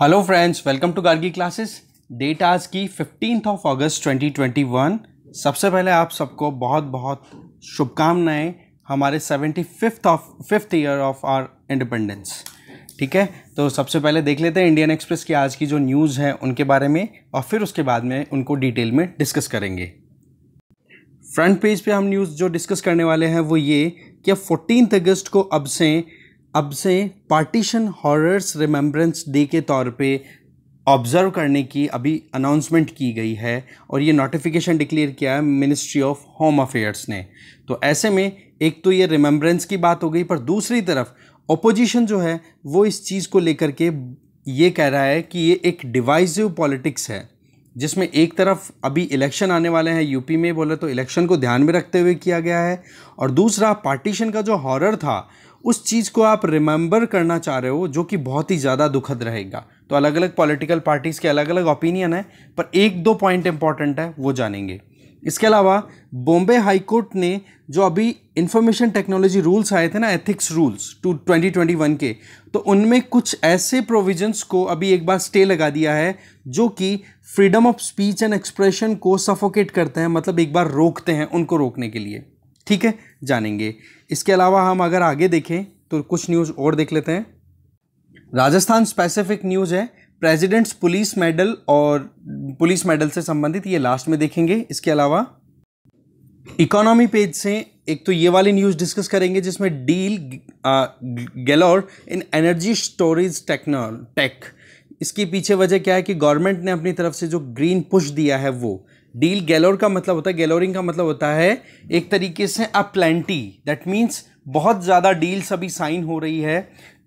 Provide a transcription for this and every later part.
Hello friends welcome to Gargi classes date आज की fifteen of अगस्त 2021 सबसे पहले आप सबको बहुत बहुत शुभकामनाएं हमारे seventy fifth of fifth year of our independence ठीक है तो सबसे पहले देख लेते हैं इंडियन एक्सप्रेस की आज की जो न्यूज़ है उनके बारे में और फिर उसके बाद में उनको डिटेल में डिस्कस करेंगे फ्रंट पेज पे हम न्यूज़ जो डिस्कस करने वाले हैं वो ये कि फोर्टीन अगस्त को अब से अब से पार्टीशन हॉरर्स रिमेम्बरेंस डे के तौर पे ऑब्ज़र्व करने की अभी अनाउंसमेंट की गई है और ये नोटिफिकेशन डिक्लेयर किया है मिनिस्ट्री ऑफ होम अफेयर्स ने तो ऐसे में एक तो ये रिमेम्बरेंस की बात हो गई पर दूसरी तरफ अपोजिशन जो है वो इस चीज़ को लेकर के ये कह रहा है कि ये एक डिवाइसिव पॉलिटिक्स है जिसमें एक तरफ अभी इलेक्शन आने वाले हैं यूपी में बोले तो इलेक्शन को ध्यान में रखते हुए किया गया है और दूसरा पार्टीशन का जो हॉरर था उस चीज़ को आप रिमेंबर करना चाह रहे हो जो कि बहुत ही ज़्यादा दुखद रहेगा तो अलग अलग पॉलिटिकल पार्टीज़ के अलग अलग ओपिनियन है पर एक दो पॉइंट इंपॉर्टेंट है वो जानेंगे इसके अलावा बॉम्बे हाईकोर्ट ने जो अभी इंफॉर्मेशन टेक्नोलॉजी रूल्स आए थे ना एथिक्स रूल्स टू 2021 के तो उनमें कुछ ऐसे प्रोविजंस को अभी एक बार स्टे लगा दिया है जो कि freedom of speech and expression को सफोकेट करते हैं मतलब एक बार रोकते हैं उनको रोकने के लिए ठीक है जानेंगे इसके अलावा हम अगर आगे देखें तो कुछ न्यूज़ और देख लेते हैं राजस्थान स्पेसिफिक न्यूज़ है प्रेसिडेंट्स पुलिस मेडल और पुलिस मेडल से संबंधित ये लास्ट में देखेंगे इसके अलावा इकोनॉमी पेज से एक तो ये वाली न्यूज़ डिस्कस करेंगे जिसमें deal galore in energy storage techno tech इसके पीछे वजह क्या है कि गवर्नमेंट ने अपनी तरफ से जो ग्रीन पुश दिया है वो डील गैलोर का मतलब होता है गैलोरिंग का मतलब होता है एक तरीके से अ प्लेंटी दैट मीन्स बहुत ज़्यादा डील्स अभी साइन हो रही है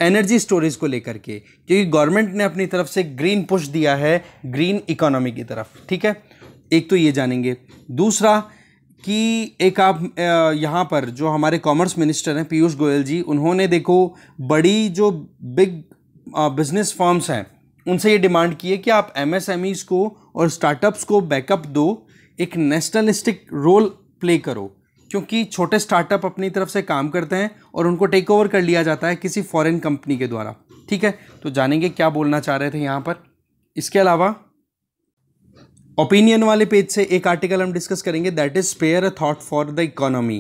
एनर्जी स्टोरेज को लेकर के क्योंकि गवर्नमेंट ने अपनी तरफ से ग्रीन पुश दिया है ग्रीन इकोनॉमी की तरफ ठीक है एक तो ये जानेंगे दूसरा कि एक आप यहाँ पर जो हमारे कॉमर्स मिनिस्टर हैं पीयूष गोयल जी उन्होंने देखो बड़ी जो बिग बिजनेस फॉर्म्स हैं उनसे ये डिमांड की है कि आप एमएसएमईज़ को और स्टार्टअप्स को बैकअप दो एक नेशनलिस्टिक रोल प्ले करो क्योंकि छोटे स्टार्टअप अपनी तरफ से काम करते हैं और उनको टेक ओवर कर लिया जाता है किसी फॉरेन कंपनी के द्वारा ठीक है तो जानेंगे क्या बोलना चाह रहे थे यहाँ पर इसके अलावा ओपिनियन वाले पेज से एक आर्टिकल हम डिस्कस करेंगे that is spare a thought for the economy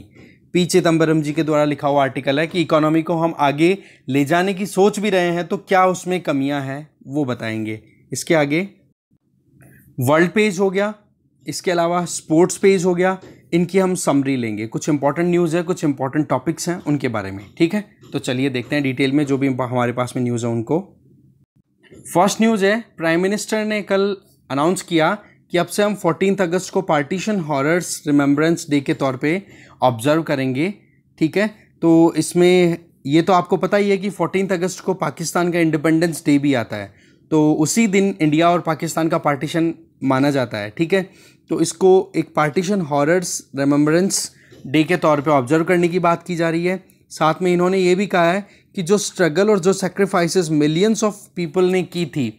P Chidambaram ji के द्वारा लिखा हुआ आर्टिकल है कि इकोनॉमी को हम आगे ले जाने की सोच भी रहे हैं तो क्या उसमें कमियां हैं वो बताएंगे इसके आगे वर्ल्ड पेज हो गया इसके अलावा स्पोर्ट्स पेज हो गया इनकी हम समरी लेंगे कुछ इंपॉर्टेंट न्यूज़ है कुछ इंपॉर्टेंट टॉपिक्स हैं उनके बारे में ठीक है तो चलिए देखते हैं डिटेल में जो भी हमारे पास में न्यूज़ है उनको फर्स्ट न्यूज़ है प्राइम मिनिस्टर ने कल अनाउंस किया कि अब से हम फोर्टीन अगस्त को पार्टीशन हॉरर्स रिमेम्बरेंस डे के तौर पे ऑब्जर्व करेंगे ठीक है तो इसमें ये तो आपको पता ही है कि फोर्टीन अगस्त को पाकिस्तान का इंडिपेंडेंस डे भी आता है तो उसी दिन इंडिया और पाकिस्तान का पार्टीशन माना जाता है ठीक है तो इसको एक पार्टीशन हॉरर्स रिमेम्बरेंस डे के तौर पे ऑब्जर्व करने की बात की जा रही है साथ में इन्होंने ये भी कहा है कि जो स्ट्रगल और जो सेक्रीफाइसेस मिलियंस ऑफ पीपल ने की थी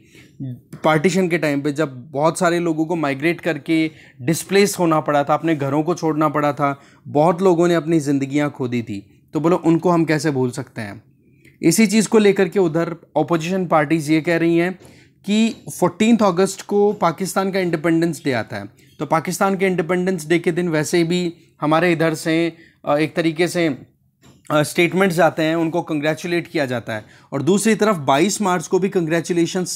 पार्टीशन के टाइम पे जब बहुत सारे लोगों को माइग्रेट करके डिस्प्लेस होना पड़ा था अपने घरों को छोड़ना पड़ा था बहुत लोगों ने अपनी ज़िंदियाँ खो दी थी तो बोलो उनको हम कैसे भूल सकते हैं इसी चीज़ को लेकर के उधर अपोजिशन पार्टीज़ ये कह रही हैं कि फोर्टीन अगस्त को पाकिस्तान का इंडिपेंडेंस डे आता है तो पाकिस्तान के इंडिपेंडेंस डे के दिन वैसे भी हमारे इधर से एक तरीके से स्टेटमेंट्स आते हैं उनको कंग्रेचुलेट किया जाता है और दूसरी तरफ 22 मार्च को भी कंग्रेचुलेशंस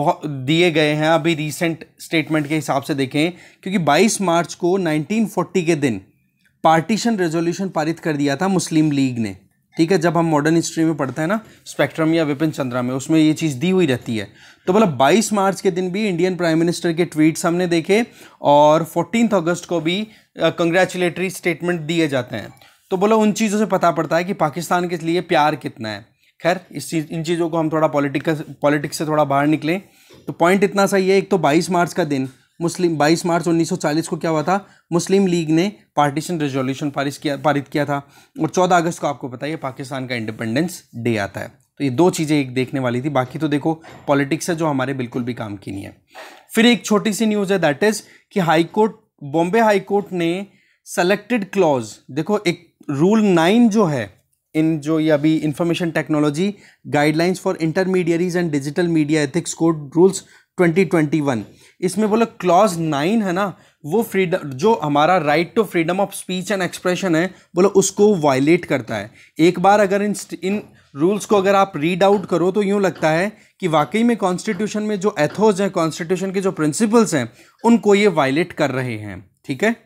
बहुत दिए गए हैं अभी रीसेंट स्टेटमेंट के हिसाब से देखें क्योंकि 22 मार्च को 1940 के दिन पार्टीशन रेजोल्यूशन पारित कर दिया था मुस्लिम लीग ने ठीक है जब हम मॉडर्न हिस्ट्री में पढ़ते हैं ना स्पेक्ट्रम या विपिन चंद्रा में उसमें ये चीज़ दी हुई रहती है तो मतलब 22 मार्च के दिन भी इंडियन प्राइम मिनिस्टर के ट्वीट्स हमने देखे और फोर्टीन अगस्त को भी कंग्रेचुलेटरी स्टेटमेंट दिए जाते हैं तो बोलो उन चीज़ों से पता पड़ता है कि पाकिस्तान के लिए प्यार कितना है खैर इस चीज़ इन चीज़ों को हम थोड़ा पॉलिटिकल पॉलिटिक्स से थोड़ा बाहर निकलें तो पॉइंट इतना सही है एक तो बाईस मार्च का दिन मुस्लिम 22 मार्च 1940 को क्या हुआ था मुस्लिम लीग ने पार्टीशन रेजोल्यूशन पारित किया पारित किया था और 14 अगस्त को आपको पता है पाकिस्तान का इंडिपेंडेंस डे आता है तो ये दो चीज़ें एक देखने वाली थी बाकी तो देखो पॉलिटिक्स है जो हमारे बिल्कुल भी काम की नहीं है फिर एक छोटी सी न्यूज़ है दैट इज़ कि हाईकोर्ट बॉम्बे हाईकोर्ट ने सेलेक्टेड क्लॉज देखो एक रूल नाइन जो है इन जो ये अभी information technology guidelines for intermediaries and digital media ethics code rules 2021 इसमें बोलो क्लॉज नाइन है ना वो फ्रीडम जो हमारा right to freedom of speech and expression है बोलो उसको वायलेट करता है एक बार अगर इन इन रूल्स को अगर आप रीड आउट करो तो यूँ लगता है कि वाकई में कॉन्स्टिट्यूशन में जो एथोज हैं कॉन्स्टिट्यूशन के जो प्रिंसिपल्स हैं उनको ये वायलेट कर रहे हैं ठीक है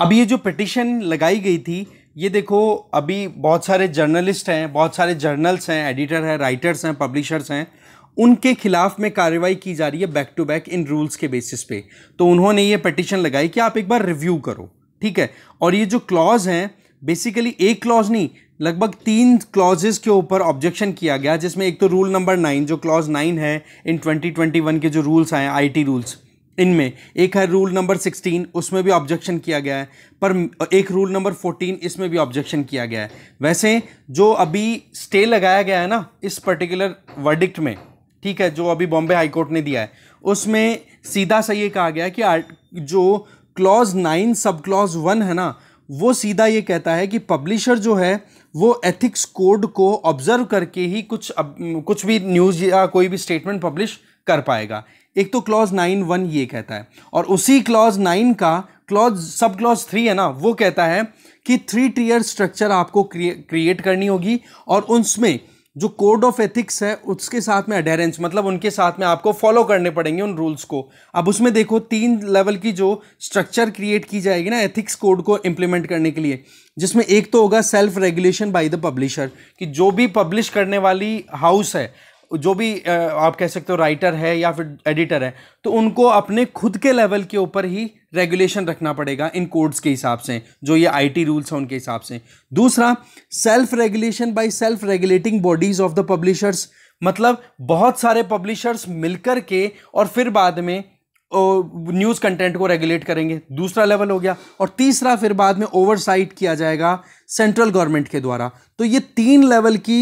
अब ये जो पिटिशन लगाई गई थी ये देखो अभी बहुत सारे जर्नलिस्ट हैं बहुत सारे जर्नल्स हैं एडिटर हैं राइटर्स हैं पब्लिशर्स हैं उनके खिलाफ में कार्रवाई की जा रही है बैक टू बैक इन रूल्स के बेसिस पे तो उन्होंने ये पटिशन लगाई कि आप एक बार रिव्यू करो ठीक है और ये जो क्लॉज हैं बेसिकली एक क्लॉज नहीं लगभग तीन क्लॉजेस के ऊपर ऑब्जेक्शन किया गया जिसमें एक तो रूल नंबर नाइन जो क्लॉज नाइन है इन 2021 के जो रूल्स आए आईटी रूल्स इनमें एक है रूल नंबर सिक्सटीन उसमें भी ऑब्जेक्शन किया गया है पर एक रूल नंबर फोर्टीन इसमें भी ऑब्जेक्शन किया गया है वैसे जो अभी स्टे लगाया गया है ना इस पर्टिकुलर वर्डिक्ट में ठीक है जो अभी बॉम्बे हाईकोर्ट ने दिया है उसमें सीधा सा ये कहा गया है कि जो clause nine sub clause one है ना वो सीधा ये कहता है कि पब्लिशर जो है वो एथिक्स कोड को ऑब्जर्व करके ही कुछ अब, कुछ भी न्यूज़ या कोई भी स्टेटमेंट पब्लिश कर पाएगा एक तो क्लॉज नाइन वन ये कहता है और उसी क्लॉज नाइन का क्लॉज सब क्लॉज थ्री है ना वो कहता है कि थ्री टीयर स्ट्रक्चर आपको क्रिएट करनी होगी और उसमें जो कोड ऑफ एथिक्स है उसके साथ में अडेरेंस मतलब उनके साथ में आपको फॉलो करने पड़ेंगे उन रूल्स को अब उसमें देखो तीन लेवल की जो स्ट्रक्चर क्रिएट की जाएगी ना एथिक्स कोड को इम्प्लीमेंट करने के लिए जिसमें एक तो होगा self regulation by the publisher कि जो भी पब्लिश करने वाली हाउस है जो भी आप कह सकते हो राइटर है या फिर एडिटर है तो उनको अपने खुद के लेवल के ऊपर ही रेगुलेशन रखना पड़ेगा इन कोड्स के हिसाब से जो ये आईटी रूल्स हैं उनके हिसाब से दूसरा self regulation by self regulating bodies of the publishers मतलब बहुत सारे पब्लिशर्स मिलकर के और फिर बाद में न्यूज़ कंटेंट को रेगुलेट करेंगे दूसरा लेवल हो गया और तीसरा फिर बाद में ओवरसाइट किया जाएगा सेंट्रल गवर्नमेंट के द्वारा तो ये तीन लेवल की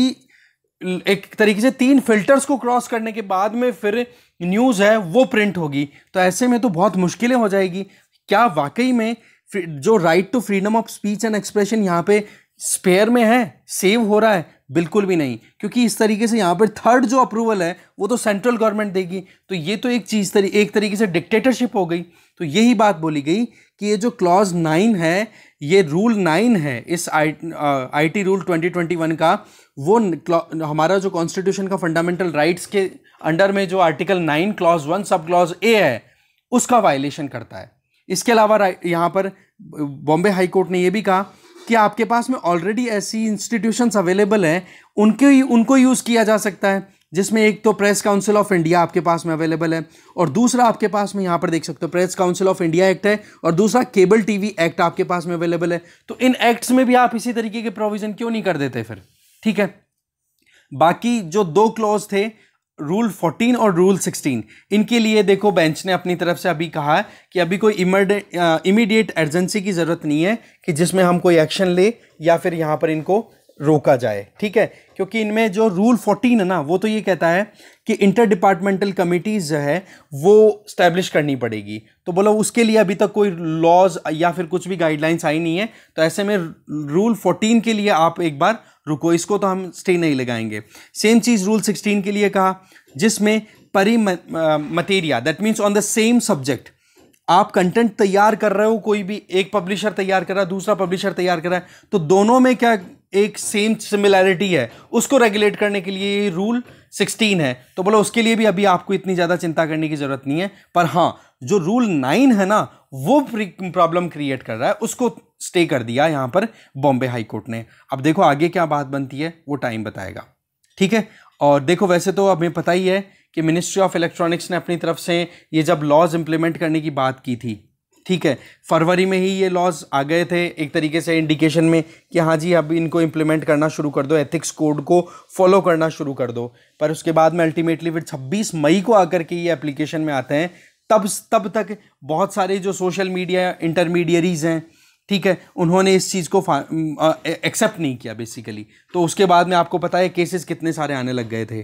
एक तरीके से तीन फिल्टर्स को क्रॉस करने के बाद में फिर न्यूज़ है वो प्रिंट होगी तो ऐसे में तो बहुत मुश्किलें हो जाएगी क्या वाकई में जो right to freedom of speech and expression यहाँ पे स्पेयर में है सेव हो रहा है बिल्कुल भी नहीं क्योंकि इस तरीके से यहाँ पर थर्ड जो अप्रूवल है वो तो सेंट्रल गवर्नमेंट देगी तो ये तो एक चीज़ तरी एक तरीके से डिक्टेटरशिप हो गई तो यही बात बोली गई कि ये जो क्लॉज नाइन है ये रूल नाइन है इस I T rule twenty twenty one का वो हमारा जो कॉन्स्टिट्यूशन का फंडामेंटल राइट्स के अंडर में जो article nine clause one sub clause A है उसका वायलेशन करता है इसके अलावा यहाँ पर बॉम्बे हाई कोर्ट ने ये भी कहा कि आपके पास में ऑलरेडी ऐसी इंस्टीट्यूशंस अवेलेबल हैं उनके उनको यूज़ किया जा सकता है जिसमें एक तो प्रेस काउंसिल ऑफ इंडिया आपके पास में अवेलेबल है और दूसरा आपके पास में यहाँ पर देख सकते हो Press Council of India act है और दूसरा केबल टीवी एक्ट आपके पास में अवेलेबल है तो इन एक्ट्स में भी आप इसी तरीके के प्रोविजन क्यों नहीं कर देते फिर ठीक है बाकी जो दो क्लॉज थे रूल 14 और रूल 16 इनके लिए देखो बेंच ने अपनी तरफ से अभी कहा कि अभी कोई इमीडिएट अर्जेंसी की ज़रूरत नहीं है कि जिसमें हम कोई एक्शन ले या फिर यहाँ पर इनको रोका जाए ठीक है क्योंकि इनमें जो रूल फोर्टीन है ना वो तो ये कहता है कि इंटर डिपार्टमेंटल कमिटीज जो है वो स्टैब्लिश करनी पड़ेगी तो बोलो उसके लिए अभी तक कोई लॉज या फिर कुछ भी गाइडलाइंस आई नहीं है तो ऐसे में रूल फोर्टीन के लिए आप एक बार रुको इसको तो हम स्टे नहीं लगाएंगे सेम चीज़ रूल सिक्सटीन के लिए कहा जिसमें परी मटेरिया that means on the same subject आप कंटेंट तैयार कर रहे हो कोई भी एक पब्लिशर तैयार कर रहा है दूसरा पब्लिशर तैयार कर रहा है तो दोनों में क्या एक सेम सिमिलैरिटी है उसको रेगुलेट करने के लिए रूल सिक्सटीन है तो बोलो उसके लिए भी अभी आपको इतनी ज़्यादा चिंता करने की ज़रूरत नहीं है पर हाँ जो रूल नाइन है ना वो प्रॉब्लम क्रिएट कर रहा है उसको स्टे कर दिया यहाँ पर बॉम्बे हाई कोर्ट ने अब देखो आगे क्या बात बनती है वो टाइम बताएगा ठीक है और देखो वैसे तो अब पता ही है कि मिनिस्ट्री ऑफ इलेक्ट्रॉनिक्स ने अपनी तरफ से ये जब लॉज इम्प्लीमेंट करने की बात की थी ठीक है फरवरी में ही ये लॉज आ गए थे एक तरीके से इंडिकेशन में कि हाँ जी अब इनको इम्प्लीमेंट करना शुरू कर दो एथिक्स कोड को फॉलो करना शुरू कर दो पर उसके बाद में अल्टीमेटली फिर 26 मई को आकर के ये एप्लीकेशन में आते हैं तब तब तक बहुत सारे जो सोशल मीडिया इंटरमीडियरीज़ हैं ठीक है उन्होंने इस चीज़ को एक्सेप्ट नहीं किया बेसिकली तो उसके बाद में आपको पता है केसेस कितने सारे आने लग गए थे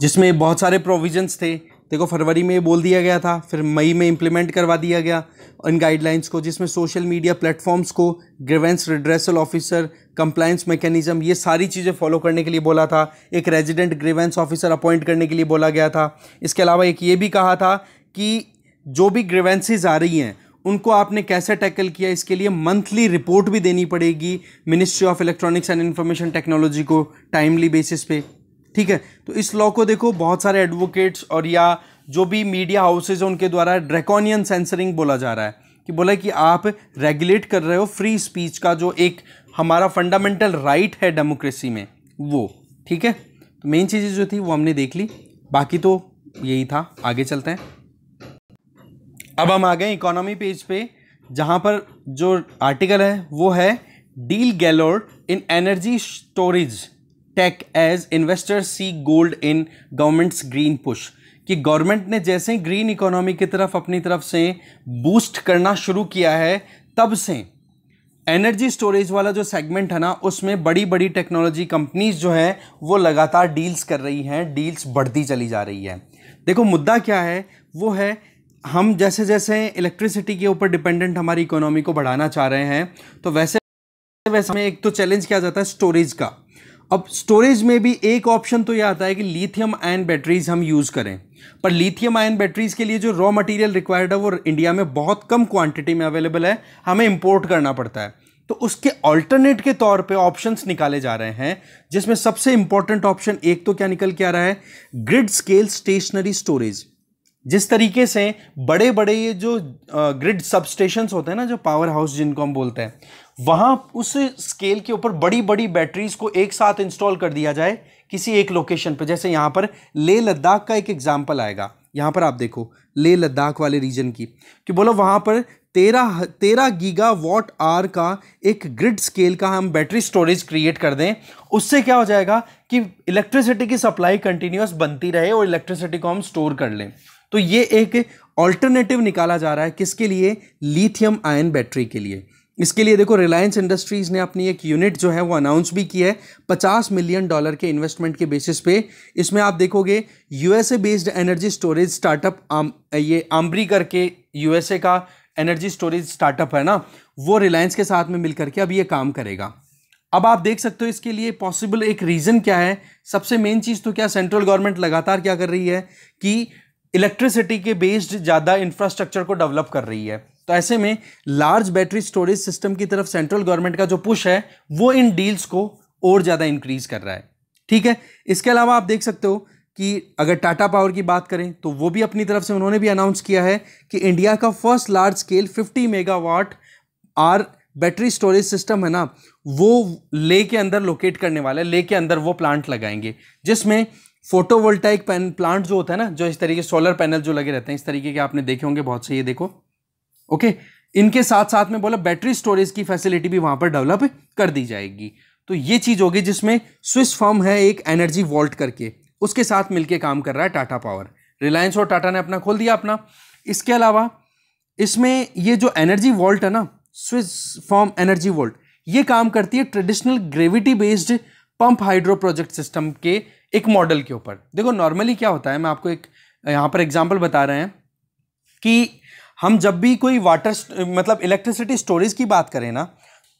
जिसमें बहुत सारे प्रोविजंस थे देखो फरवरी में बोल दिया गया था फिर मई में इम्प्लीमेंट करवा दिया गया इन गाइडलाइंस को जिसमें सोशल मीडिया प्लेटफॉर्म्स को grievance redressal officer compliance mechanism ये सारी चीज़ें फॉलो करने के लिए बोला था एक रेजिडेंट ग्रेवेंस ऑफिसर अपॉइंट करने के लिए बोला गया था इसके अलावा एक ये भी कहा था कि जो भी ग्रेवेंसीज आ रही हैं उनको आपने कैसे टैकल किया इसके लिए मंथली रिपोर्ट भी देनी पड़ेगी ministry of electronics and information technology को टाइमली बेसिस पे ठीक है तो इस लॉ को देखो बहुत सारे एडवोकेट्स और या जो भी मीडिया हाउसेज उनके द्वारा ड्रैकोनियन सेंसरिंग बोला जा रहा है कि बोला कि आप रेगुलेट कर रहे हो फ्री स्पीच का जो एक हमारा फंडामेंटल राइट है डेमोक्रेसी में वो ठीक है तो मेन चीज़ें जो थी वो हमने देख ली बाकी तो यही था आगे चलते हैं अब हम आ गए इकोनॉमी पेज पे जहाँ पर जो आर्टिकल है वो है deal galore in energy storage tech as investor see gold in governments green push कि गवर्नमेंट ने जैसे ही ग्रीन इकोनॉमी की तरफ अपनी तरफ से बूस्ट करना शुरू किया है तब से एनर्जी स्टोरेज वाला जो सेगमेंट है ना उसमें बड़ी बड़ी टेक्नोलॉजी कंपनीज जो है वो लगातार डील्स कर रही हैं डील्स बढ़ती चली जा रही है देखो मुद्दा क्या है वो है हम जैसे जैसे इलेक्ट्रिसिटी के ऊपर डिपेंडेंट हमारी इकोनॉमी को बढ़ाना चाह रहे हैं तो वैसे वैसे हमें एक तो चैलेंज किया जाता है स्टोरेज का अब स्टोरेज में भी एक ऑप्शन तो यह आता है कि लिथियम आयन बैटरीज हम यूज़ करें पर लिथियम आयन बैटरीज के लिए जो रॉ मटेरियल रिक्वायर्ड है वो इंडिया में बहुत कम क्वांटिटी में अवेलेबल है हमें इम्पोर्ट करना पड़ता है तो उसके ऑल्टरनेट के तौर पे ऑप्शंस निकाले जा रहे हैं जिसमें सबसे इंपॉर्टेंट ऑप्शन एक तो क्या निकल के आ रहा है ग्रिड स्केल स्टेशनरी स्टोरेज जिस तरीके से बड़े बड़े ये जो ग्रिड सबस्टेशंस होते हैं ना जो पावर हाउस जिनको हम बोलते हैं वहां उस स्केल के ऊपर बड़ी बड़ी बैटरीज को एक साथ इंस्टॉल कर दिया जाए किसी एक लोकेशन पर जैसे यहाँ पर ले लद्दाख का एक एग्जाम्पल आएगा यहाँ पर आप देखो ले लद्दाख वाले रीजन की कि बोलो वहाँ पर तेरह तेरह गीगा वॉट आर का एक ग्रिड स्केल का हम बैटरी स्टोरेज क्रिएट कर दें उससे क्या हो जाएगा कि इलेक्ट्रिसिटी की सप्लाई कंटिन्यूस बनती रहे और इलेक्ट्रिसिटी को हम स्टोर कर लें तो ये एक ऑल्टरनेटिव निकाला जा रहा है किसके लिए लिथियम आयन बैटरी के लिए इसके लिए देखो रिलायंस इंडस्ट्रीज़ ने अपनी एक यूनिट जो है वो अनाउंस भी की है पचास मिलियन डॉलर के इन्वेस्टमेंट के बेसिस पे इसमें आप देखोगे USA based energy storage startup आम ये आम्बरी करके यूएसए का एनर्जी स्टोरेज स्टार्टअप है ना वो रिलायंस के साथ में मिल करके अब ये काम करेगा अब आप देख सकते हो इसके लिए पॉसिबल एक रीज़न क्या है सबसे मेन चीज़ तो क्या सेंट्रल गवर्नमेंट लगातार क्या कर रही है कि इलेक्ट्रिसिटी के बेस्ड ज़्यादा इंफ्रास्ट्रक्चर को डेवलप कर रही है तो ऐसे में लार्ज बैटरी स्टोरेज सिस्टम की तरफ सेंट्रल गवर्नमेंट का जो पुश है वो इन डील्स को और ज़्यादा इंक्रीज कर रहा है ठीक है इसके अलावा आप देख सकते हो कि अगर टाटा पावर की बात करें तो वो भी अपनी तरफ से उन्होंने भी अनाउंस किया है कि इंडिया का first large scale 50 megawatt hour battery storage system है ना वो ले के अंदर लोकेट करने वाला ले के अंदर वो प्लांट लगाएंगे जिसमें फोटोवोल्टाइक पैन प्लांट जो होता है ना जो इस तरीके सोलर पैनल जो लगे रहते हैं इस तरीके के आपने देखे होंगे बहुत से ये देखो ओके इनके साथ साथ में बोला बैटरी स्टोरेज की फैसिलिटी भी वहां पर डेवलप कर दी जाएगी तो ये चीज़ होगी जिसमें स्विस फर्म है एक एनर्जी वॉल्ट करके उसके साथ मिलके काम कर रहा है टाटा पावर रिलायंस और टाटा ने अपना खोल दिया अपना इसके अलावा इसमें ये जो एनर्जी वॉल्ट है ना स्विस फॉर्म एनर्जी वॉल्ट ये काम करती है traditional gravity based pump hydro project system के एक मॉडल के ऊपर देखो नॉर्मली क्या होता है मैं आपको एक यहाँ पर एग्जाम्पल बता रहे हैं कि हम जब भी कोई वाटर मतलब इलेक्ट्रिसिटी स्टोरेज की बात करें ना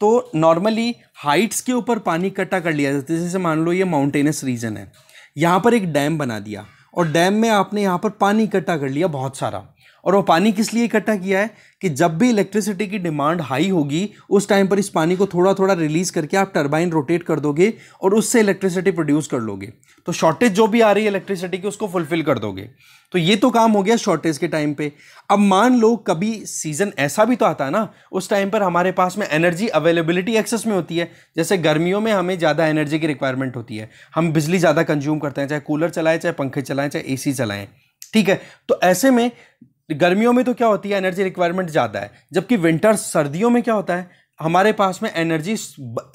तो नॉर्मली हाइट्स के ऊपर पानी इकट्ठा कर लिया जाता है जैसे मान लो ये माउंटेनस रीजन है यहाँ पर एक डैम बना दिया और डैम में आपने यहाँ पर पानी इकट्ठा कर लिया बहुत सारा और वो पानी किस लिए इकट्ठा किया है कि जब भी इलेक्ट्रिसिटी की डिमांड हाई होगी उस टाइम पर इस पानी को थोड़ा थोड़ा रिलीज करके आप टर्बाइन रोटेट कर दोगे और उससे इलेक्ट्रिसिटी प्रोड्यूस कर लोगे तो शॉर्टेज जो भी आ रही है इलेक्ट्रिसिटी की उसको फुलफिल कर दोगे तो ये तो काम हो गया शॉर्टेज के टाइम पे अब मान लो कभी सीजन ऐसा भी तो आता है ना उस टाइम पर हमारे पास में एनर्जी अवेलेबिलिटी एक्सेस में होती है जैसे गर्मियों में हमें ज़्यादा एनर्जी की रिक्वायरमेंट होती है हम बिजली ज़्यादा कंज्यूम करते हैं चाहे कूलर चलाएं चाहे पंखे चलाएं चाहे ए चलाएं ठीक है तो ऐसे में गर्मियों में तो क्या होती है एनर्जी रिक्वायरमेंट ज़्यादा है जबकि विंटर सर्दियों में क्या होता है हमारे पास में एनर्जी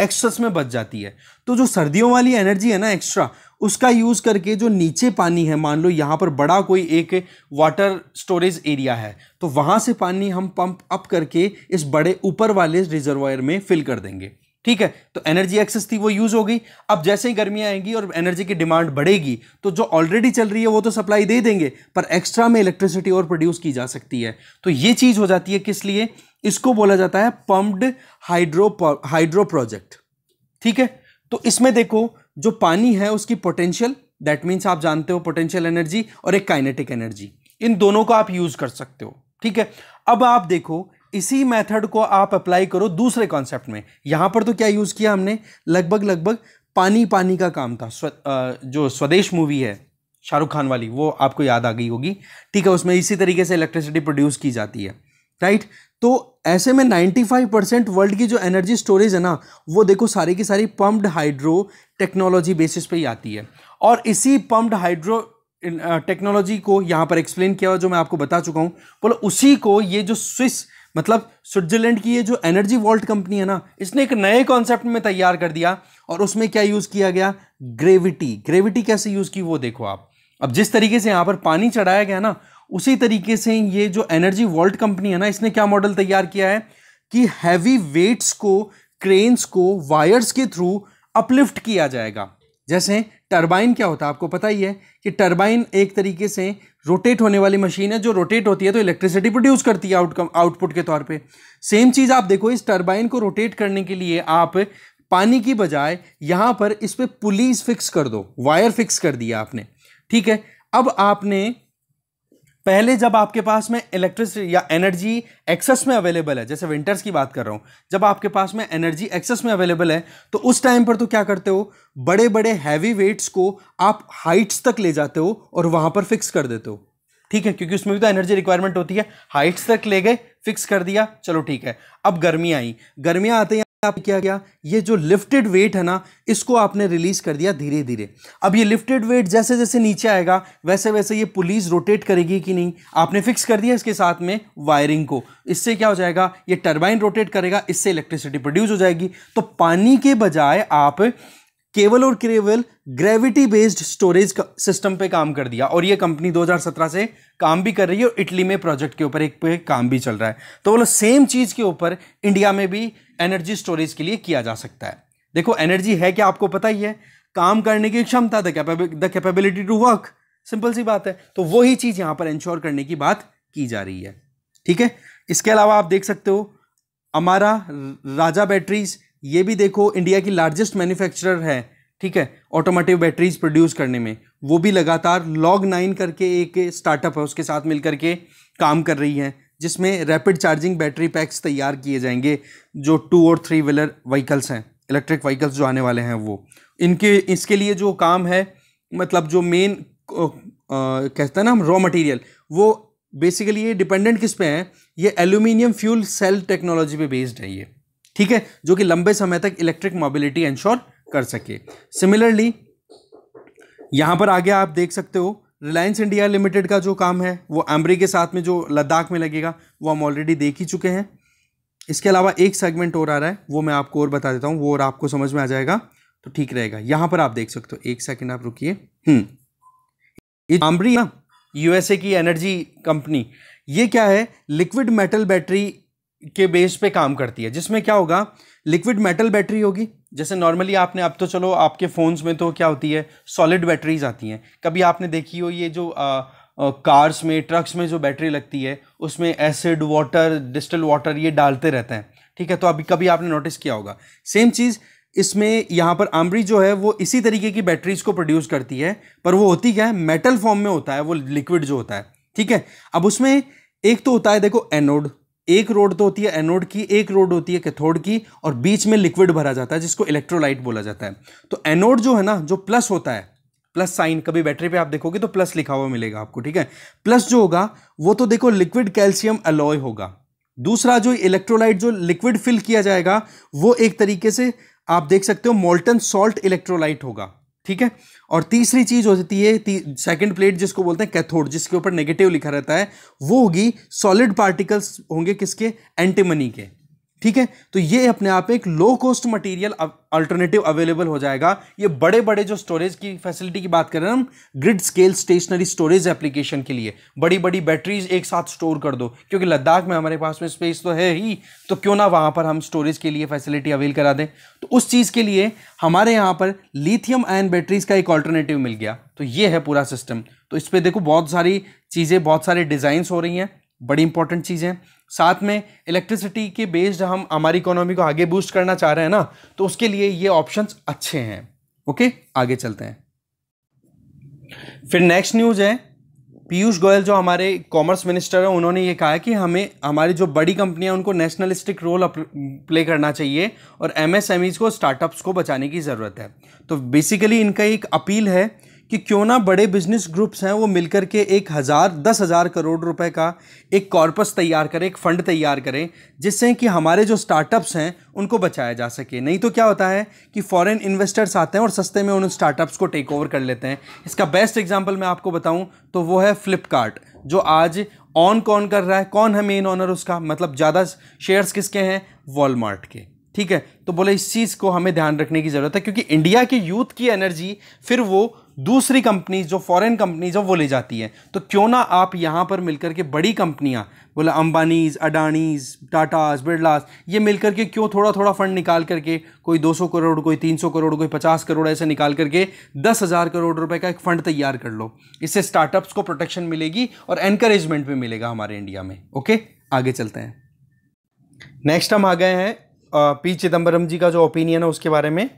एक्सेस में बच जाती है तो जो सर्दियों वाली एनर्जी है ना एक्स्ट्रा उसका यूज़ करके जो नीचे पानी है मान लो यहाँ पर बड़ा कोई एक वाटर स्टोरेज एरिया है तो वहाँ से पानी हम पंप अप करके इस बड़े ऊपर वाले रिजर्वायर में फिल कर देंगे ठीक है तो एनर्जी एक्सेस थी वो यूज हो गई अब जैसे ही गर्मी आएगी और एनर्जी की डिमांड बढ़ेगी तो जो ऑलरेडी चल रही है वो तो सप्लाई दे देंगे पर एक्स्ट्रा में इलेक्ट्रिसिटी और प्रोड्यूस की जा सकती है तो ये चीज़ हो जाती है किस लिए इसको बोला जाता है पम्प्ड हाइड्रो हाइड्रो प्रोजेक्ट ठीक है तो इसमें देखो जो पानी है उसकी पोटेंशियल दैट मीन्स आप जानते हो पोटेंशियल एनर्जी और एक काइनेटिक एनर्जी इन दोनों को आप यूज कर सकते हो ठीक है अब आप देखो इसी मेथड को आप अप्लाई करो दूसरे कॉन्सेप्ट में यहाँ पर तो क्या यूज़ किया हमने लगभग लगभग पानी पानी का काम था स्व, जो स्वदेश मूवी है शाहरुख खान वाली वो आपको याद आ गई होगी ठीक है उसमें इसी तरीके से इलेक्ट्रिसिटी प्रोड्यूस की जाती है राइट तो ऐसे में 95 परसेंट वर्ल्ड की जो एनर्जी स्टोरेज है ना वो देखो सारी की सारी पम्प्ड हाइड्रो टेक्नोलॉजी बेसिस पे ही आती है और इसी पम्प्ड हाइड्रो टेक्नोलॉजी को यहाँ पर एक्सप्लेन किया जो मैं आपको बता चुका हूँ बोलो उसी को ये जो स्विस मतलब स्विट्जरलैंड की ये जो एनर्जी वॉल्ट कंपनी है ना इसने एक नए कॉन्सेप्ट में तैयार कर दिया और उसमें क्या यूज़ किया गया ग्रेविटी ग्रेविटी कैसे यूज़ की वो देखो आप अब जिस तरीके से यहाँ पर पानी चढ़ाया गया ना उसी तरीके से ये जो एनर्जी वॉल्ट कंपनी है ना इसने क्या मॉडल तैयार किया है कि हैवी वेट्स को क्रेन्स को वायर्स के थ्रू अपलिफ्ट किया जाएगा जैसे टरबाइन क्या होता है आपको पता ही है कि टरबाइन एक तरीके से रोटेट होने वाली मशीन है जो रोटेट होती है तो इलेक्ट्रिसिटी प्रोड्यूस करती है आउटकम आउटपुट के तौर पे सेम चीज़ आप देखो इस टरबाइन को रोटेट करने के लिए आप पानी की बजाय यहाँ पर इस पर पुलिस फिक्स कर दो वायर फिक्स कर दिया आपने ठीक है अब आपने पहले जब आपके पास में इलेक्ट्रिसिटी या एनर्जी एक्सेस में अवेलेबल है जैसे विंटर्स की बात कर रहा हूँ जब आपके पास में एनर्जी एक्सेस में अवेलेबल है तो उस टाइम पर तो क्या करते हो बड़े बड़े हैवी वेट्स को आप हाइट्स तक ले जाते हो और वहाँ पर फिक्स कर देते हो ठीक है क्योंकि उसमें भी तो एनर्जी रिक्वायरमेंट होती है हाइट्स तक ले गए फिक्स कर दिया चलो ठीक है अब गर्मी आई गर्मियाँ आते हैं आप क्या किया ये जो लिफ्टेड वेट है ना इसको आपने रिलीज कर दिया धीरे धीरे अब ये लिफ्टेड वेट जैसे जैसे नीचे आएगा वैसे वैसे ये पुलिस रोटेट करेगी कि नहीं आपने फिक्स कर दिया इसके साथ में वायरिंग को इससे क्या हो जाएगा ये टरबाइन रोटेट करेगा इससे इलेक्ट्रिसिटी प्रोड्यूस हो जाएगी तो पानी के बजाय आप केवल और केवल ग्रेविटी बेस्ड स्टोरेज सिस्टम पे काम कर दिया और ये कंपनी 2017 से काम भी कर रही है और इटली में प्रोजेक्ट के ऊपर एक पे काम भी चल रहा है तो बोलो सेम चीज़ के ऊपर इंडिया में भी एनर्जी स्टोरेज के लिए किया जा सकता है देखो एनर्जी है क्या आपको पता ही है काम करने की क्षमता the capability to work simple सी बात है तो वही चीज़ यहां पर इंश्योर करने की बात की जा रही है ठीक है इसके अलावा आप देख सकते हो हमारा राजा बैटरीज ये भी देखो इंडिया की लार्जेस्ट मैन्युफैक्चरर है ठीक है ऑटोमेटिव बैटरीज प्रोड्यूस करने में वो भी लगातार लॉग नाइन करके एक स्टार्टअप है उसके साथ मिलकर के काम कर रही है जिसमें रैपिड चार्जिंग बैटरी पैक्स तैयार किए जाएंगे जो टू और थ्री व्हीलर व्हीकल्स हैं इलेक्ट्रिक व्हीकल्स जो आने वाले हैं वो इनके इसके लिए जो काम है मतलब जो मेन कहते हैं ना हम रॉ मटेरियल वो बेसिकली ये डिपेंडेंट किस पे है ये एल्यूमिनियम फ्यूल सेल टेक्नोलॉजी पे बेस्ड है ये ठीक है जो कि लंबे समय तक इलेक्ट्रिक मोबिलिटी इंश्योर कर सके सिमिलरली यहाँ पर आगे आप देख सकते हो रिलायंस इंडिया लिमिटेड का जो काम है वो एम्बरी के साथ में जो लद्दाख में लगेगा वो हम ऑलरेडी देख ही चुके हैं इसके अलावा एक सेगमेंट और आ रहा है वो मैं आपको और बता देता हूँ वो और आपको समझ में आ जाएगा तो ठीक रहेगा यहाँ पर आप देख सकते हो एक सेकेंड आप रुकिए आम्बरी हम्म। ना यूएसए की एनर्जी कंपनी ये क्या है लिक्विड मेटल बैटरी के बेस पे काम करती है जिसमें क्या होगा लिक्विड मेटल बैटरी होगी जैसे नॉर्मली आपने अब तो चलो आपके फ़ोन्स में तो क्या होती है सॉलिड बैटरीज आती हैं कभी आपने देखी हो ये जो आ, कार्स में ट्रक्स में जो बैटरी लगती है उसमें एसिड वाटर डिस्टल वाटर ये डालते रहते हैं ठीक है तो अभी कभी आपने नोटिस किया होगा सेम चीज़ इसमें यहाँ पर आमरी जो है वो इसी तरीके की बैटरीज को प्रोड्यूस करती है पर वो होती क्या है मेटल फॉर्म में होता है वो लिक्विड जो होता है ठीक है अब उसमें एक तो होता है देखो एनोड एक रोड तो होती है एनोड की एक रोड होती है कैथोड की और बीच में लिक्विड भरा जाता है जिसको इलेक्ट्रोलाइट बोला जाता है तो एनोड जो है ना जो प्लस होता है प्लस साइन कभी बैटरी पे आप देखोगे तो प्लस लिखा हुआ मिलेगा आपको ठीक है प्लस जो होगा वो तो देखो लिक्विड कैल्शियम अलॉय होगा दूसरा जो इलेक्ट्रोलाइट जो लिक्विड फिल किया जाएगा वो एक तरीके से आप देख सकते हो मोल्टन सॉल्ट इलेक्ट्रोलाइट होगा ठीक है और तीसरी चीज हो जाती है सेकंड प्लेट जिसको बोलते हैं कैथोड जिसके ऊपर नेगेटिव लिखा रहता है वो होगी सॉलिड पार्टिकल्स होंगे किसके एंटीमनी के ठीक है तो ये अपने आप में एक low cost material alternative available हो जाएगा ये बड़े बड़े जो स्टोरेज की फैसिलिटी की बात कर रहे हैं हम grid scale stationary storage application के लिए बड़ी बड़ी बैटरीज एक साथ स्टोर कर दो क्योंकि लद्दाख में हमारे पास में स्पेस तो है ही तो क्यों ना वहाँ पर हम स्टोरेज के लिए फैसिलिटी अवेल करा दें तो उस चीज़ के लिए हमारे यहाँ पर लिथियम आयन बैटरीज का एक ऑल्टरनेटिव मिल गया तो ये है पूरा सिस्टम तो इस पर देखो बहुत सारी चीज़ें बहुत सारे डिज़ाइंस हो रही हैं बड़ी इंपॉर्टेंट चीज़ है साथ में इलेक्ट्रिसिटी के बेस्ड हम हमारी इकोनॉमी को आगे बूस्ट करना चाह रहे हैं ना तो उसके लिए ये ऑप्शंस अच्छे हैं ओके आगे चलते हैं फिर नेक्स्ट न्यूज़ है पीयूष गोयल जो हमारे कॉमर्स मिनिस्टर हैं उन्होंने ये कहा है कि हमें हमारी जो बड़ी कंपनियां उनको नेशनलिस्टिक रोल प्ले करना चाहिए और एमएसएमईज को स्टार्टअप्स को बचाने की ज़रूरत है तो बेसिकली इनका एक अपील है कि क्यों ना बड़े बिजनेस ग्रुप्स हैं वो मिलकर के एक हज़ार दस हज़ार करोड़ रुपए का एक कॉर्पस तैयार करें एक फ़ंड तैयार करें जिससे कि हमारे जो स्टार्टअप्स हैं उनको बचाया जा सके नहीं तो क्या होता है कि फॉरेन इन्वेस्टर्स आते हैं और सस्ते में उन स्टार्टअप्स को टेक ओवर कर लेते हैं इसका बेस्ट एग्जाम्पल मैं आपको बताऊँ तो वो है फ्लिपकार्ट जो आज ऑन कौन कर रहा है कौन है मेन ऑनर उसका मतलब ज़्यादा शेयर्स किसके हैं वॉलमार्ट के ठीक है तो बोले इस चीज़ को हमें ध्यान रखने की ज़रूरत है क्योंकि इंडिया के यूथ की एनर्जी फिर वो दूसरी कंपनीज जो फॉरेन कंपनीज है वो ले जाती है तो क्यों ना आप यहाँ पर मिलकर के बड़ी कंपनियाँ बोला अंबानीज अडानीज टाटाज बिरलाज ये मिलकर के क्यों थोड़ा थोड़ा फंड निकाल करके कोई 200 करोड़ कोई 300 करोड़ कोई 50 करोड़ ऐसे निकाल करके दस हज़ार करोड़ रुपए का एक फ़ंड तैयार कर लो इससे स्टार्टअप्स को प्रोटेक्शन मिलेगी और एनकरेजमेंट भी मिलेगा हमारे इंडिया में ओके आगे चलते हैं नेक्स्ट हम आ गए हैं पी चिदम्बरम जी का जो ओपिनियन है उसके बारे में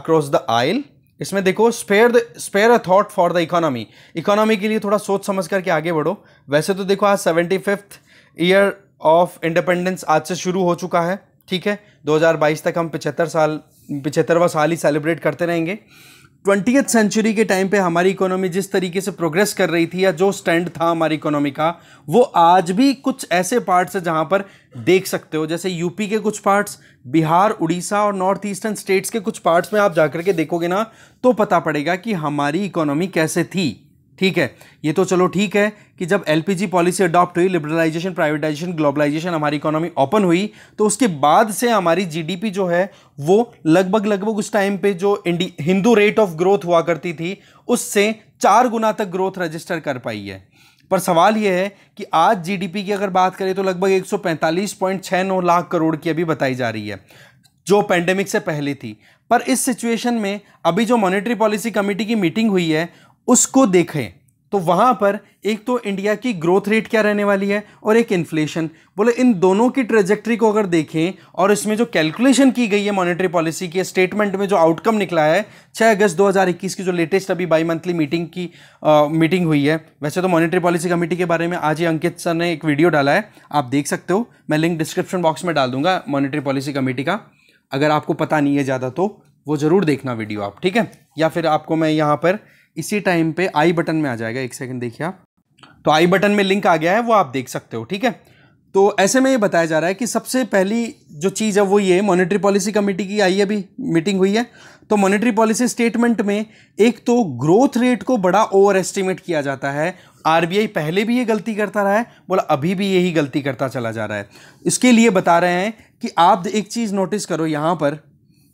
अक्रॉस द आयल इसमें देखो spare the spare a thought for the economy economy के लिए थोड़ा सोच समझ करके आगे बढ़ो वैसे तो देखो आज seventy fifth year of independence आज से शुरू हो चुका है ठीक है 2022 तक हम पिछहत्तर साल पिछहत्तरवा साल ही सेलिब्रेट करते रहेंगे ट्वेंटी सेंचुरी के टाइम पे हमारी इकोनॉमी जिस तरीके से प्रोग्रेस कर रही थी या जो स्टैंड था हमारी इकोनॉमी का वो आज भी कुछ ऐसे पार्ट्स हैं जहाँ पर देख सकते हो जैसे यूपी के कुछ पार्ट्स बिहार उड़ीसा और नॉर्थ ईस्टर्न स्टेट्स के कुछ पार्ट्स में आप जाकर के देखोगे ना तो पता पड़ेगा कि हमारी इकोनॉमी कैसे थी ठीक है ये तो चलो ठीक है कि जब एलपीजी पॉलिसी अडॉप्ट हुई लिबरलाइजेशन प्राइवेटाइजेशन ग्लोबलाइजेशन हमारी इकोनॉमी ओपन हुई तो उसके बाद से हमारी जीडीपी जो है वो लगभग लगभग उस टाइम पे जो हिंदू रेट ऑफ ग्रोथ हुआ करती थी उससे चार गुना तक ग्रोथ रजिस्टर कर पाई है पर सवाल यह है कि आज जीडीपी की अगर बात करें तो लगभग 145.69 लाख करोड़ की अभी बताई जा रही है जो पेंडेमिक से पहले थी पर इस सिचुएशन में अभी जो मॉनेटरी पॉलिसी कमेटी की मीटिंग हुई है उसको देखें तो वहां पर एक तो इंडिया की ग्रोथ रेट क्या रहने वाली है और एक इन्फ्लेशन बोले इन दोनों की ट्रेजेक्ट्री को अगर देखें और इसमें जो कैलकुलेशन की गई है मॉनेटरी पॉलिसी के स्टेटमेंट में जो आउटकम निकला है 6 अगस्त 2021 की जो लेटेस्ट अभी बाई मंथली मीटिंग की आ, मीटिंग हुई है वैसे तो मॉनिटरी पॉलिसी कमेटी के बारे में आज ही अंकित सर ने एक वीडियो डाला है आप देख सकते हो मैं लिंक डिस्क्रिप्शन बॉक्स में डाल दूंगा मॉनिटरी पॉलिसी कमेटी का अगर आपको पता नहीं है ज़्यादा तो वो ज़रूर देखना वीडियो आप ठीक है या फिर आपको मैं यहाँ पर इसी टाइम पे आई बटन में आ जाएगा एक सेकंड देखिए आप तो आई बटन में लिंक आ गया है वो आप देख सकते हो ठीक है तो ऐसे में ये बताया जा रहा है कि सबसे पहली जो चीज़ है वो ये मॉनेटरी पॉलिसी कमेटी की आई अभी मीटिंग हुई है तो मॉनेटरी पॉलिसी स्टेटमेंट में एक तो ग्रोथ रेट को बड़ा ओवर एस्टिमेट किया जाता है आरबीआई पहले भी ये गलती करता रहा है बोला अभी भी यही गलती करता चला जा रहा है इसके लिए बता रहे हैं कि आप एक चीज़ नोटिस करो यहाँ पर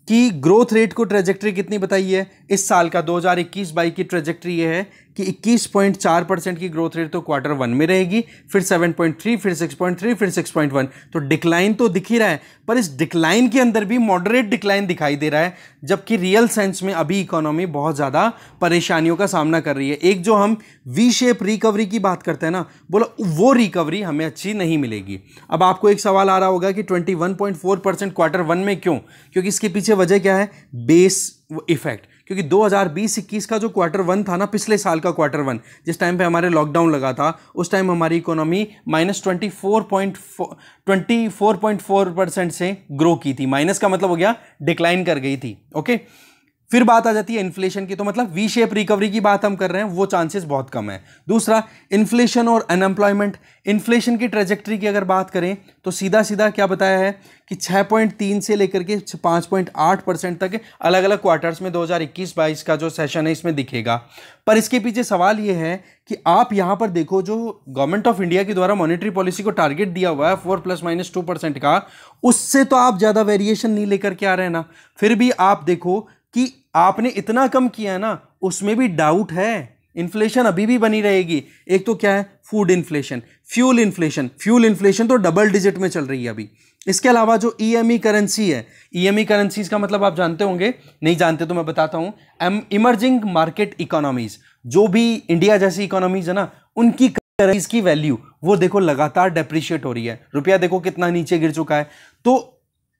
कि ग्रोथ रेट को ट्रेजेक्ट्री कितनी बताई है इस साल का 2021 हज़ार की ट्रेजेक्ट्री ये है कि 21.4 परसेंट की ग्रोथ रेट तो क्वार्टर वन में रहेगी फिर 7.3 फिर 6.3 फिर 6.1 तो डिक्लाइन तो दिख ही रहा है पर इस डिक्लाइन के अंदर भी मॉडरेट डिक्लाइन दिखाई दे रहा है जबकि रियल सेंस में अभी इकोनॉमी बहुत ज़्यादा परेशानियों का सामना कर रही है एक जो हम वी शेप रिकवरी की बात करते हैं ना बोला वो रिकवरी हमें अच्छी नहीं मिलेगी अब आपको एक सवाल आ रहा होगा कि ट्वेंटी परसेंट क्वार्टर वन में क्यों क्योंकि इसके पीछे वजह क्या है बेस इफेक्ट क्योंकि 2020-21 का जो क्वार्टर वन था ना पिछले साल का क्वार्टर वन जिस टाइम पे हमारे लॉकडाउन लगा था उस टाइम हमारी economy minus twenty four point twenty four point four percent से ग्रो की थी माइनस का मतलब हो गया डिक्लाइन कर गई थी ओके फिर बात आ जाती है इन्फ्लेशन की तो मतलब वी शेप रिकवरी की बात हम कर रहे हैं वो चांसेस बहुत कम है दूसरा इन्फ्लेशन और अनएम्प्लॉयमेंट इन्फ्लेशन की ट्रेजेक्ट्री की अगर बात करें तो सीधा सीधा क्या बताया है कि 6.3 से लेकर के 5.8 परसेंट तक अलग अलग क्वार्टर्स में 2021-22 का जो सेशन है इसमें दिखेगा पर इसके पीछे सवाल ये है कि आप यहाँ पर देखो जो गवर्नमेंट ऑफ इंडिया के द्वारा मॉनेटरी पॉलिसी को टारगेट दिया हुआ है four plus minus two percent का उससे तो आप ज़्यादा वेरिएशन नहीं लेकर के आ रहे हैं ना फिर भी आप देखो कि आपने इतना कम किया ना उसमें भी डाउट है इन्फ्लेशन अभी भी बनी रहेगी एक तो क्या है food inflation fuel inflation fuel inflation तो डबल डिजिट में चल रही है अभी इसके अलावा जो ई एम ई करेंसी है ई एम ई करेंसीज का मतलब आप जानते होंगे नहीं जानते तो मैं बताता हूँ एम इमर्जिंग मार्केट इकोनॉमीज जो भी इंडिया जैसी इकोनॉमीज है ना उनकी करेंसीज की वैल्यू वो देखो लगातार डेप्रिशिएट हो रही है रुपया देखो कितना नीचे गिर चुका है तो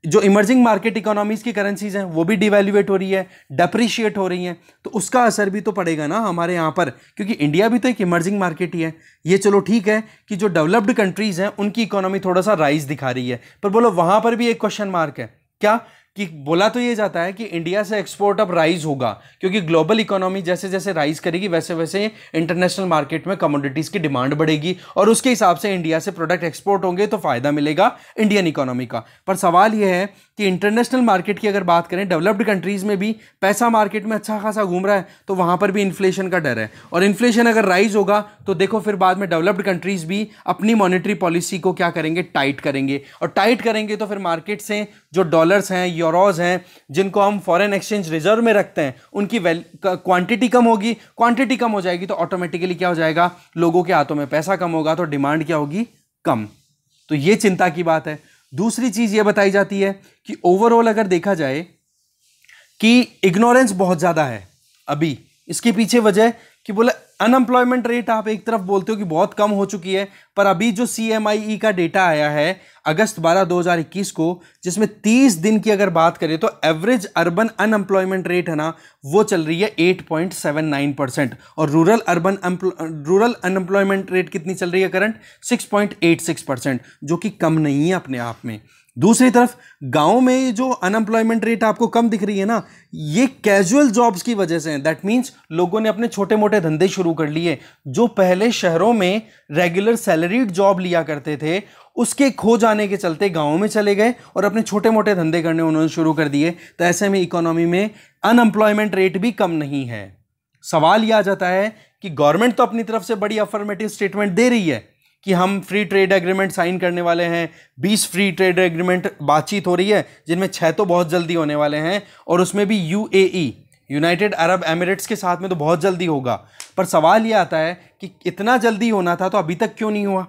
जो इमर्जिंग मार्केट इकोनॉमीज़ की करेंसीज हैं वो भी डिवेल्यूएट हो रही है डेप्रिशिएट हो रही हैं तो उसका असर भी तो पड़ेगा ना हमारे यहाँ पर क्योंकि इंडिया भी तो एक इमर्जिंग मार्केट ही है ये चलो ठीक है कि जो डेवलप्ड कंट्रीज़ हैं उनकी इकोनॉमी थोड़ा सा राइज दिखा रही है पर बोलो वहाँ पर भी एक क्वेश्चन मार्क है क्या कि बोला तो ये जाता है कि इंडिया से एक्सपोर्ट अब राइज होगा क्योंकि ग्लोबल इकोनॉमी जैसे जैसे राइज करेगी वैसे वैसे इंटरनेशनल मार्केट में कमोडिटीज़ की डिमांड बढ़ेगी और उसके हिसाब से इंडिया से प्रोडक्ट एक्सपोर्ट होंगे तो फ़ायदा मिलेगा इंडियन इकोनॉमी का पर सवाल यह है कि इंटरनेशनल मार्केट की अगर बात करें डेवलप्ड कंट्रीज़ में भी पैसा मार्केट में अच्छा खासा घूम रहा है तो वहाँ पर भी इन्फ्लेशन का डर है और इन्फ्लेशन अगर राइज होगा तो देखो फिर बाद में डेवलप्ड कंट्रीज़ भी अपनी मॉनिटरी पॉलिसी को क्या करेंगे टाइट करेंगे और टाइट करेंगे तो फिर मार्केट से जो डॉलर्स हैं यूरोज हैं जिनको हम फॉरेन एक्सचेंज रिजर्व में रखते हैं उनकी क्वांटिटी कम होगी क्वांटिटी कम हो जाएगी तो ऑटोमेटिकली क्या हो जाएगा लोगों के हाथों में पैसा कम होगा तो डिमांड क्या होगी कम तो ये चिंता की बात है दूसरी चीज़ ये बताई जाती है कि ओवरऑल अगर देखा जाए कि इग्नोरेंस बहुत ज़्यादा है अभी इसके पीछे वजह कि बोला अनएम्प्लॉयमेंट रेट आप एक तरफ बोलते हो कि बहुत कम हो चुकी है पर अभी जो सी e का डेटा आया है अगस्त 12 2021 को जिसमें 30 दिन की अगर बात करें तो एवरेज अर्बन अनएम्प्लॉयमेंट रेट है ना वो चल रही है 8.79 परसेंट और rural urban rural unemployment rate कितनी चल रही है करंट 6.86 परसेंट जो कि कम नहीं है अपने आप में दूसरी तरफ गाँव में जो अनएम्प्लॉयमेंट रेट आपको कम दिख रही है ना ये कैजुअल जॉब्स की वजह से है दैट मीन्स लोगों ने अपने छोटे मोटे धंधे शुरू कर लिए जो पहले शहरों में रेगुलर सैलरीड जॉब लिया करते थे उसके खो जाने के चलते गाँव में चले गए और अपने छोटे मोटे धंधे करने उन्होंने शुरू कर दिए तो ऐसे में इकोनॉमी में अनएम्प्लॉयमेंट रेट भी कम नहीं है सवाल यह आ जाता है कि गवर्नमेंट तो अपनी तरफ से बड़ी अफर्मेटिव स्टेटमेंट दे रही है कि हम फ्री ट्रेड एग्रीमेंट साइन करने वाले हैं बीस फ्री ट्रेड एग्रीमेंट बातचीत हो रही है जिनमें छः तो बहुत जल्दी होने वाले हैं और उसमें भी यू यूनाइटेड अरब एमिरेट्स के साथ में तो बहुत जल्दी होगा पर सवाल ये आता है कि इतना जल्दी होना था तो अभी तक क्यों नहीं हुआ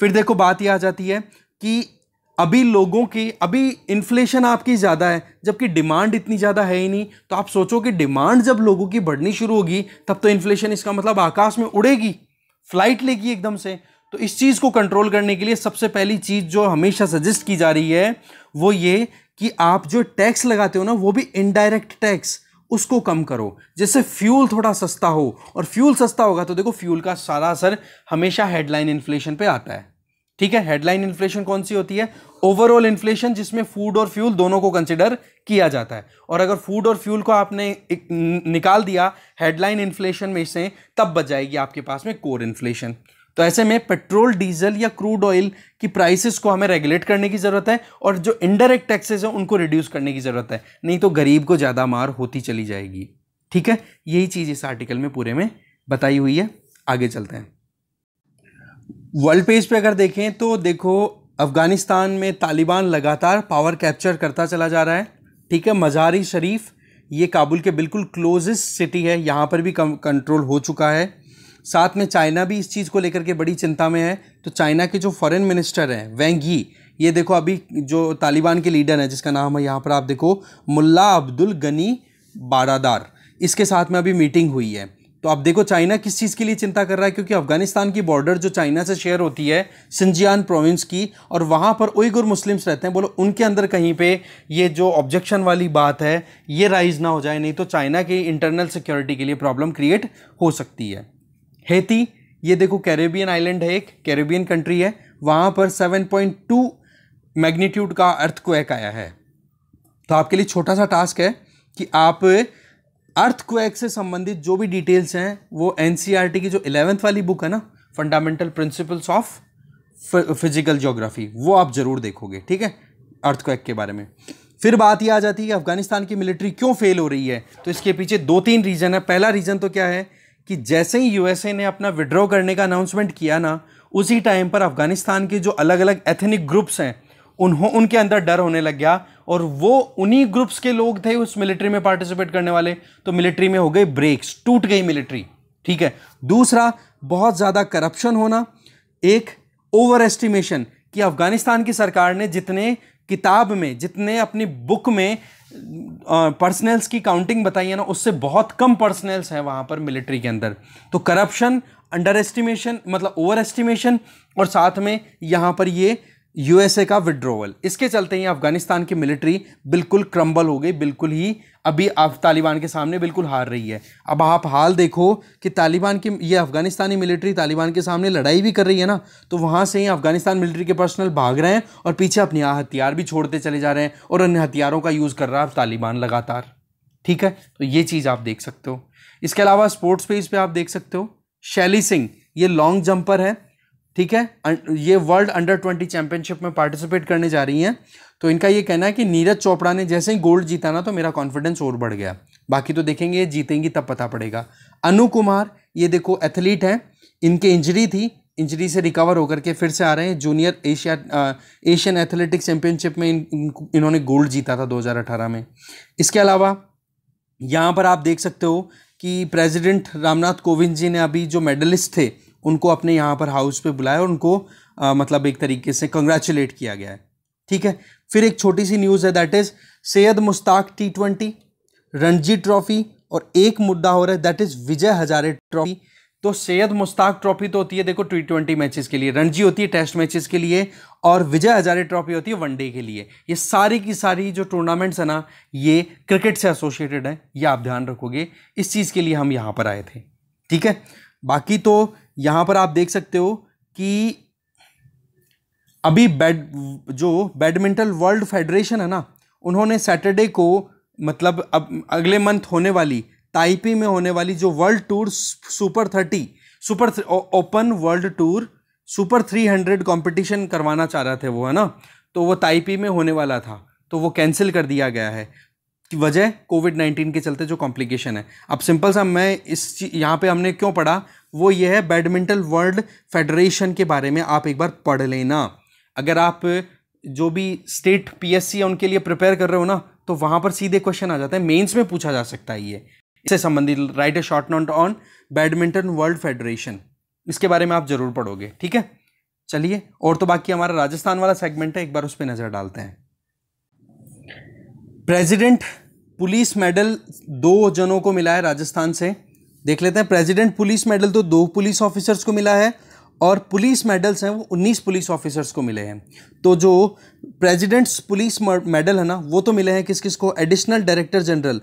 फिर देखो बात यह आ जाती है कि अभी लोगों की अभी इन्फ्लेशन आपकी ज़्यादा है जबकि डिमांड इतनी ज़्यादा है ही नहीं तो आप सोचो कि डिमांड जब लोगों की बढ़नी शुरू होगी तब तो इन्फ्लेशन इसका मतलब आकाश में उड़ेगी फ्लाइट लेगी एकदम से तो इस चीज़ को कंट्रोल करने के लिए सबसे पहली चीज़ जो हमेशा सजेस्ट की जा रही है वो ये कि आप जो टैक्स लगाते हो ना वो भी इनडायरेक्ट टैक्स उसको कम करो जैसे फ्यूल थोड़ा सस्ता हो और फ्यूल सस्ता होगा तो देखो फ्यूल का सारा असर हमेशा हेडलाइन इन्फ्लेशन पे आता है ठीक है हेडलाइन इन्फ्लेशन कौन सी होती है ओवरऑल इन्फ्लेशन जिसमें फूड और फ्यूल दोनों को कंसिडर किया जाता है और अगर फूड और फ्यूल को आपने निकाल दिया हेडलाइन इन्फ्लेशन में से तब बच जाएगी आपके पास में कोर इन्फ्लेशन तो ऐसे में पेट्रोल डीजल या क्रूड ऑयल की प्राइसेस को हमें रेगुलेट करने की ज़रूरत है और जो इनडायरेक्ट टैक्सेस हैं उनको रिड्यूस करने की ज़रूरत है नहीं तो गरीब को ज़्यादा मार होती चली जाएगी ठीक है यही चीज़ इस आर्टिकल में पूरे में बताई हुई है आगे चलते हैं वर्ल्ड पेज पे अगर देखें तो देखो अफ़गानिस्तान में तालिबान लगातार पावर कैप्चर करता चला जा रहा है ठीक है मज़ारी शरीफ ये काबुल के बिल्कुल क्लोजेस्ट सिटी है यहाँ पर भी कंट्रोल हो चुका है साथ में चाइना भी इस चीज़ को लेकर के बड़ी चिंता में है तो चाइना के जो फॉरेन मिनिस्टर हैं वेंग यी ये देखो अभी जो तालिबान के लीडर हैं जिसका नाम है यहाँ पर आप देखो मुल्ला अब्दुल गनी बारादार इसके साथ में अभी मीटिंग हुई है तो आप देखो चाइना किस चीज़ के लिए चिंता कर रहा है क्योंकि अफगानिस्तान की बॉर्डर जो चाइना से शेयर होती है सिंजियान प्रोविंस की और वहाँ पर उइगुर मुस्लिम्स रहते हैं बोलो उनके अंदर कहीं पे ये जो ऑब्जेक्शन वाली बात है ये राइज ना हो जाए नहीं तो चाइना की इंटरनल सिक्योरिटी के लिए प्रॉब्लम क्रिएट हो सकती है हेती ये देखो कैरेबियन आइलैंड है एक कैरेबियन कंट्री है वहाँ पर 7.2 मैग्नीट्यूड का अर्थ आया है तो आपके लिए छोटा सा टास्क है कि आप अर्थ क्वैक से संबंधित जो भी डिटेल्स हैं वो एन e की जो इलेवेंथ वाली बुक है ना fundamental principles of physical geography वो आप ज़रूर देखोगे ठीक है अर्थ के बारे में फिर बात ये आ जाती है कि अफ़गानिस्तान की मिलिट्री क्यों फेल हो रही है तो इसके पीछे दो तीन रीज़न है पहला रीज़न तो क्या है कि जैसे ही यूएसए ने अपना विड्रॉ करने का अनाउंसमेंट किया ना उसी टाइम पर अफ़गानिस्तान के जो अलग अलग एथनिक ग्रुप्स हैं उन्हों उनके अंदर डर होने लग गया और वो उन्हीं ग्रुप्स के लोग थे उस मिलिट्री में पार्टिसिपेट करने वाले तो मिलिट्री में हो गई ब्रेक्स टूट गई मिलिट्री ठीक है दूसरा बहुत ज़्यादा करप्शन होना एक ओवर एस्टिमेशन कि अफ़गानिस्तान की सरकार ने जितने किताब में जितने अपनी बुक में पर्सनल्स की काउंटिंग बताई है ना उससे बहुत कम पर्सनल्स हैं वहाँ पर मिलिट्री के अंदर तो करप्शन अंडर एस्टिमेशन मतलब ओवर एस्टिमेशन और साथ में यहाँ पर ये यूएसए का विड्रोवल इसके चलते ही अफगानिस्तान की मिलिट्री बिल्कुल क्रम्बल हो गई बिल्कुल ही अभी आप तालिबान के सामने बिल्कुल हार रही है अब आप हाल देखो कि तालिबान की ये अफगानिस्तानी मिलिट्री तालिबान के सामने लड़ाई भी कर रही है ना तो वहाँ से ही अफगानिस्तान मिलिट्री के पर्सनल भाग रहे हैं और पीछे अपने हथियार भी छोड़ते चले जा रहे हैं और अन्य हथियारों का यूज़ कर रहा है तालिबान लगातार ठीक है तो ये चीज़ आप देख सकते हो इसके अलावा स्पोर्ट्स पेज पर आप देख सकते हो शैली सिंह ये लॉन्ग जंपर है ठीक है अं, ये वर्ल्ड अंडर ट्वेंटी चैंपियनशिप में पार्टिसिपेट करने जा रही हैं तो इनका ये कहना है कि नीरज चोपड़ा ने जैसे ही गोल्ड जीता ना तो मेरा कॉन्फिडेंस और बढ़ गया बाकी तो देखेंगे ये जीतेंगी तब पता पड़ेगा अनु कुमार ये देखो एथलीट हैं इनके इंजरी थी इंजरी से रिकवर होकर के फिर से आ रहे हैं junior Asia Asian athletics championship में इन, इन्होंने गोल्ड जीता था दो में इसके अलावा यहाँ पर आप देख सकते हो कि प्रेसिडेंट रामनाथ कोविंद जी ने अभी जो मेडलिस्ट थे उनको अपने यहाँ पर हाउस पे बुलाया और उनको आ, मतलब एक तरीके से कंग्रेचुलेट किया गया है ठीक है फिर एक छोटी सी न्यूज़ है that is Syed Mushtaq T twenty Ranji trophy और एक मुद्दा हो रहा है that is Vijay Hazare trophy तो सैयद मुश्ताक ट्रॉफी तो होती है देखो टी ट्वेंटी मैचेस के लिए रणजी होती है टेस्ट मैचेस के लिए और विजय हजारे ट्रॉफी होती है वनडे के लिए ये सारी की सारी जो टूर्नामेंट्स है ना ये क्रिकेट से एसोसिएटेड है ये आप ध्यान रखोगे इस चीज़ के लिए हम यहाँ पर आए थे ठीक है बाकी तो यहाँ पर आप देख सकते हो कि अभी बैड जो बैडमिंटन वर्ल्ड फेडरेशन है ना उन्होंने सैटरडे को मतलब अब अगले मंथ होने वाली ताइपी में होने वाली जो world tour super thirty super open world tour super three hundred competition करवाना चाह रहे थे वो है ना तो वो ताइपी में होने वाला था तो वो कैंसिल कर दिया गया है वजह कोविड नाइन्टीन के चलते जो कॉम्प्लिकेशन है अब सिंपल सा मैं इस यहाँ पे हमने क्यों पढ़ा वो ये है बैडमिंटन वर्ल्ड फेडरेशन के बारे में आप एक बार पढ़ लेना अगर आप जो भी स्टेट पीएससी है उनके लिए प्रिपेयर कर रहे हो ना तो वहाँ पर सीधे क्वेश्चन आ जाता है मेंस में पूछा जा सकता है ये इससे संबंधित write a short note on badminton world federation इसके बारे में आप ज़रूर पढ़ोगे ठीक है चलिए और तो बाकी हमारा राजस्थान वाला सेगमेंट है एक बार उस पर नज़र डालते हैं प्रेजिडेंट पुलिस मेडल दो जनों को मिला है राजस्थान से देख लेते हैं प्रेसिडेंट पुलिस मेडल तो दो पुलिस ऑफिसर्स को मिला है और पुलिस मेडल्स हैं वो उन्नीस पुलिस ऑफिसर्स को मिले हैं तो जो प्रेसिडेंट्स पुलिस मेडल है ना वो तो मिले हैं किस किस को एडिशनल डायरेक्टर जनरल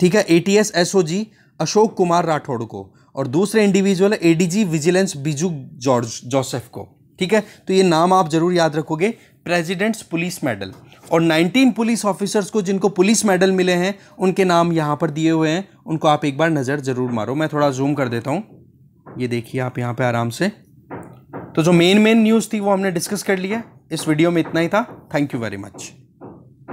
ठीक है A T S S O G Ashok Kumar Rathore को और दूसरे इंडिविजुअल है एडीजी विजिलेंस बिजू जॉर्ज जोसेफ को ठीक है तो ये नाम आप जरूर याद रखोगे प्रेजिडेंट्स पुलिस मेडल और 19 पुलिस ऑफिसर्स को जिनको पुलिस मेडल मिले हैं उनके नाम यहाँ पर दिए हुए हैं उनको आप एक बार नज़र ज़रूर मारो मैं थोड़ा जूम कर देता हूँ ये देखिए आप यहाँ पे आराम से तो जो मेन मेन न्यूज़ थी वो हमने डिस्कस कर लिया इस वीडियो में इतना ही था थैंक यू वेरी मच